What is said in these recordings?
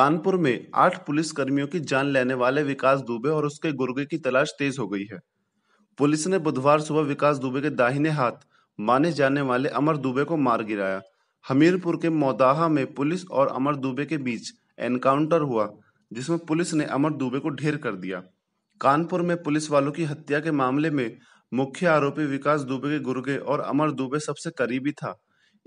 कानपुर में आठ पुलिसकर्मियों की जान लेने वाले विकास दुबे और उसके गुर्गे की तलाश तेज हो गई है पुलिस ने बुधवार सुबह विकास दुबे के दाहिने हाथ माने जाने वाले अमर दुबे को मार गिराया हमीरपुर के मौदाहा में पुलिस और अमर दुबे के बीच एनकाउंटर हुआ जिसमें पुलिस ने अमर दुबे को ढेर कर दिया कानपुर में पुलिस वालों की हत्या के मामले में मुख्य आरोपी विकास दुबे के गुर्गे और अमर दुबे सबसे करीबी था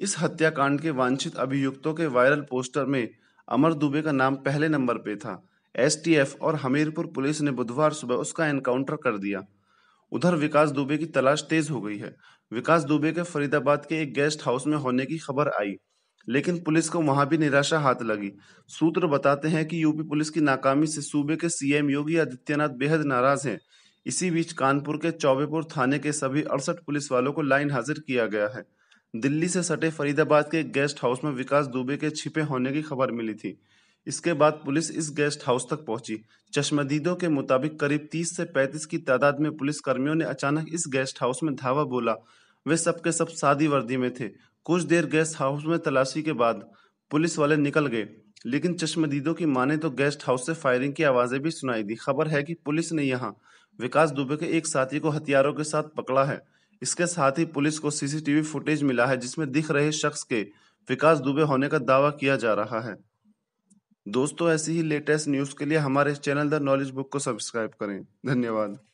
इस हत्याकांड के वांछित अभियुक्तों के वायरल पोस्टर में अमर दुबे का नाम पहले नंबर पे था एसटीएफ और हमीरपुर पुलिस ने बुधवार सुबह उसका एनकाउंटर कर दिया उधर विकास दुबे की तलाश तेज हो गई है विकास दुबे के फरीदाबाद के एक गेस्ट हाउस में होने की खबर आई लेकिन पुलिस को वहां भी निराशा हाथ लगी सूत्र बताते हैं कि यूपी पुलिस की नाकामी से सूबे के सीएम योगी आदित्यनाथ बेहद नाराज हैं इसी बीच कानपुर के चौबेपुर थाने के सभी अड़सठ पुलिस वालों को लाइन हाजिर किया गया है दिल्ली से सटे फरीदाबाद के गेस्ट हाउस में विकास दुबे के छिपे होने की खबर मिली थी इसके बाद पुलिस इस गेस्ट हाउस तक पहुंची चश्मदीदों के मुताबिक करीब 30 से 35 की तादाद में पुलिस कर्मियों ने अचानक इस गेस्ट हाउस में धावा बोला वे सबके सब सादी वर्दी में थे कुछ देर गेस्ट हाउस में तलाशी के बाद पुलिस वाले निकल गए लेकिन चश्मदीदों की माने तो गेस्ट हाउस से फायरिंग की आवाजें भी सुनाई दी खबर है कि पुलिस ने यहाँ विकास दुबे के एक साथी को हथियारों के साथ पकड़ा है इसके साथ ही पुलिस को सीसीटीवी फुटेज मिला है जिसमें दिख रहे शख्स के विकास दुबे होने का दावा किया जा रहा है दोस्तों ऐसी ही लेटेस्ट न्यूज के लिए हमारे चैनल द नॉलेज बुक को सब्सक्राइब करें धन्यवाद